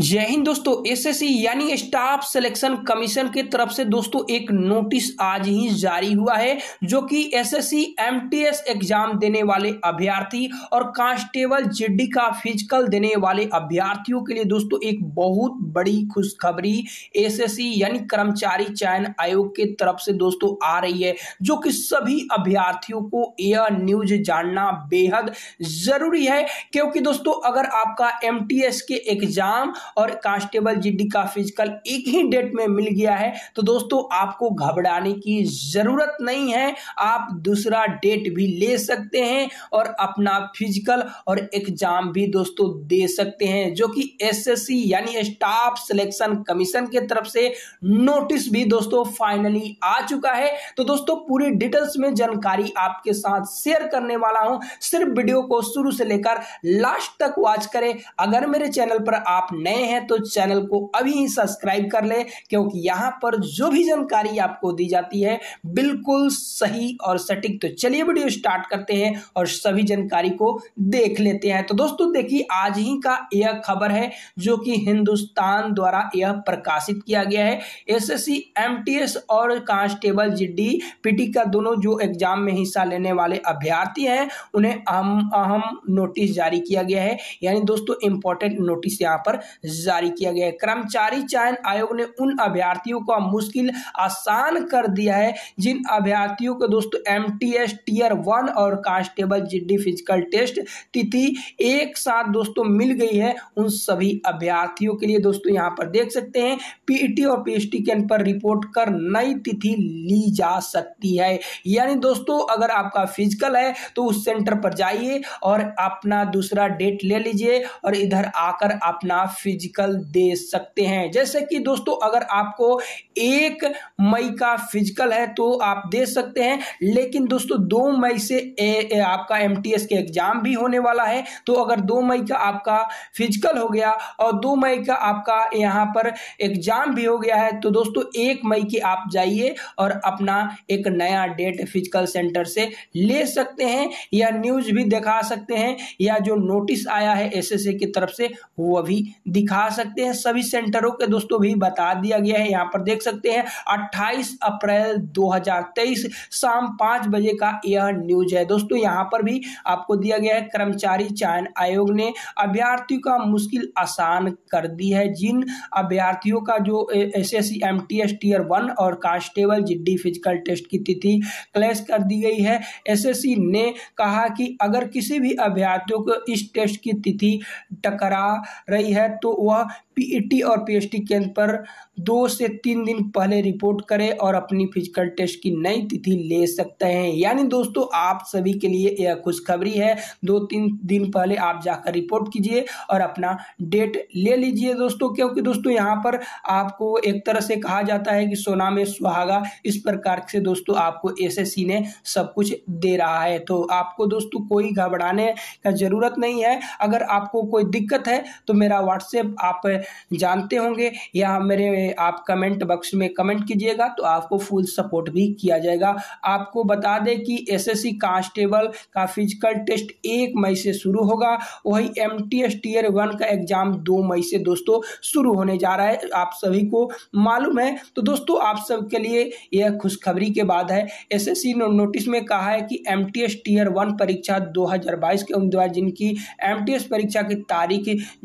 जय हिंद दोस्तों एसएससी यानी स्टाफ सिलेक्शन कमीशन की तरफ से दोस्तों एक नोटिस आज ही जारी हुआ है जो कि एसएससी एमटीएस एग्जाम देने वाले अभ्यर्थी और कांस्टेबल जीडी का फिजिकल देने वाले अभ्यर्थियों के लिए दोस्तों एक बहुत बड़ी खुशखबरी एसएससी यानी कर्मचारी चयन आयोग के तरफ से दोस्तों आ रही है जो कि सभी अभ्यार्थियों को यह न्यूज जानना बेहद जरूरी है क्योंकि दोस्तों अगर आपका एम के एग्जाम और कांस्टेबल जीडी का फिजिकल एक ही डेट में मिल गया है तो दोस्तों आपको घबराने की ज़रूरत नहीं है आप दूसरा डेट भी ले सकते हैं और अपना फिजिकल और एग्जाम भी दोस्तों दे सकते हैं जो कि एसएससी यानी स्टाफ सिलेक्शन कमीशन के तरफ से नोटिस भी दोस्तों फाइनली आ चुका है तो दोस्तों पूरी डिटेल्स में जानकारी आपके साथ शेयर करने वाला हूं सिर्फ वीडियो को शुरू से लेकर लास्ट तक वॉच करें अगर मेरे चैनल पर आप नए नए हैं तो चैनल को अभी ही सब्सक्राइब कर ले क्योंकि यहां पर जो भी जानकारी आपको दी जाती है बिल्कुल सही और सटीक तो चलिए वीडियो स्टार्ट करते हैं और सभी जानकारी को देख लेते हैं तो दोस्तों देखिए आज ही का यह खबर है जो कि हिंदुस्तान द्वारा यह प्रकाशित किया गया है एस एस और कांस्टेबल जी पीटी का दोनों जो एग्जाम में हिस्सा लेने वाले अभ्यर्थी हैं उन्हें अहम अहम नोटिस जारी किया गया है यानी दोस्तों इंपॉर्टेंट नोटिस यहां पर जारी किया गया है कर्मचारी चयन आयोग ने उन अभ्यर्थियों का मुश्किल आसान कर दिया है जिन अभ्यर्थियों को दोस्तों एम टीयर वन और कांस्टेबल जिड्डी फिजिकल टेस्ट तिथि एक साथ दोस्तों मिल गई है उन सभी अभ्यर्थियों के लिए दोस्तों यहाँ पर देख सकते हैं पीईटी e और पीएचटी के पर रिपोर्ट कर नई तिथि ली जा सकती है यानी दोस्तों अगर आपका फिजिकल है तो उस सेंटर पर जाइए और अपना दूसरा डेट ले लीजिए और इधर आकर अपना फिज... फिजिकल दे सकते हैं जैसे कि दोस्तों अगर आपको एक मई का फिजिकल है तो आप दे सकते हैं लेकिन दोस्तों दो मई से ए, ए, आपका एम के एग्जाम भी होने वाला है तो अगर दो मई का आपका फिजिकल हो गया और दो मई का आपका यहाँ पर एग्जाम भी हो गया है तो दोस्तों एक मई की आप जाइए और अपना एक नया डेट फिजिकल सेंटर से ले सकते हैं या न्यूज भी दिखा सकते हैं या जो नोटिस आया है एसएससी की तरफ से वह भी दिखा सकते हैं सभी सेंटरों के दोस्तों भी बता दिया गया है यहाँ पर देख सकते हैं 28 अप्रैल 2023 शाम पाँच बजे का यह न्यूज है दोस्तों यहाँ पर भी आपको दिया गया है कर्मचारी चयन आयोग ने अभ्यर्थियों का मुश्किल आसान कर दी है जिन अभ्यर्थियों का जो S S C M T S tier one और कांस्टेबल जिड्डी फिजिकल टेस्ट की तिथि क्लैश कर दी गई है सी ने कहा कि अगर किसी भी अभ्यर्थियों को इस टेस्ट की तिथि टकरा रही है तो वह पीईटी e और पीएचटी केंद्र पर दो से तीन दिन पहले रिपोर्ट करें और अपनी फिजिकल टेस्ट की नई तिथि ले सकते हैं यानी दोस्तों आप सभी के लिए यह खुशखबरी है दो तीन दिन पहले आप जाकर रिपोर्ट कीजिए और अपना डेट ले लीजिए दोस्तों क्योंकि दोस्तों यहाँ पर आपको एक तरह से कहा जाता है कि सोना में सुहागा इस प्रकार से दोस्तों आपको एस ने सब कुछ दे रहा है तो आपको दोस्तों कोई घबराने का ज़रूरत नहीं है अगर आपको कोई दिक्कत है तो मेरा व्हाट्सएप आप जानते होंगे या मेरे आप कमेंट बॉक्स में कमेंट कीजिएगा तो आपको फुल सपोर्ट भी किया जाएगा आपको बता दें कि एसएससी कांस्टेबल का फिजिकल टेस्ट एक मई से शुरू होगा वही M T S tier one का एग्जाम दो मई से दोस्तों शुरू होने जा रहा है आप सभी को मालूम है तो दोस्तों आप सबके लिए यह खुशखबरी के बाद है एसएससी ने नोटिस में कहा है कि एम टी टीयर वन परीक्षा दो हजार बाईस के उम्मीदवार जिनकी एम टी एस परीक्षा की तारीख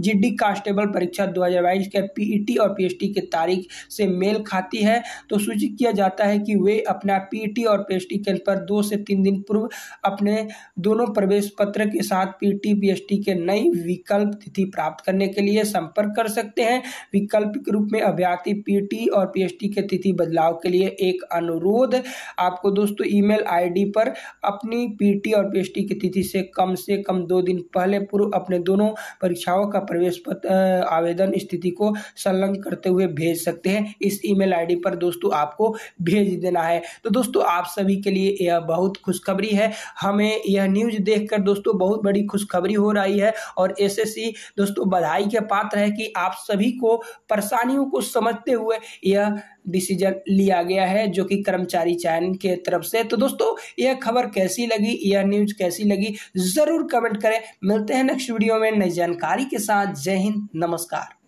जी डी कांस्टेबल सैंपल परीक्षा 2022 के पीईटी और पीएचटी की तारीख से मेल खाती है तो सूचित किया जाता है कि वे अपना पीईटी और पीएचटी केंद्र पर दो से तीन दिन पूर्व अपने दोनों प्रवेश पत्र के साथ पीईटी पीएचटी के नई विकल्प तिथि प्राप्त करने के लिए संपर्क कर सकते हैं विकल्पिक रूप में अभ्यर्थी पीटी और पीएचटी के तिथि बदलाव के लिए एक अनुरोध आपको दोस्तों ईमेल आईडी पर अपनी पीटी और पीएचटी की तिथि से कम से कम दो दिन पहले पूर्व अपने दोनों परीक्षाओं का प्रवेश पत्र आवेदन स्थिति को संलग्न करते हुए भेज सकते हैं इस ईमेल आईडी पर दोस्तों आपको भेज देना है तो दोस्तों आप सभी के लिए यह बहुत खुशखबरी है हमें यह न्यूज देखकर दोस्तों बहुत बड़ी खुशखबरी हो रही है और एसएससी दोस्तों बधाई के पात्र है कि आप सभी को परेशानियों को समझते हुए यह डिसीजन लिया गया है जो कि कर्मचारी चयन के तरफ से तो दोस्तों यह खबर कैसी लगी यह न्यूज कैसी लगी जरूर कमेंट करें मिलते हैं नेक्स्ट वीडियो में नई जानकारी के साथ जय हिंद नमस्कार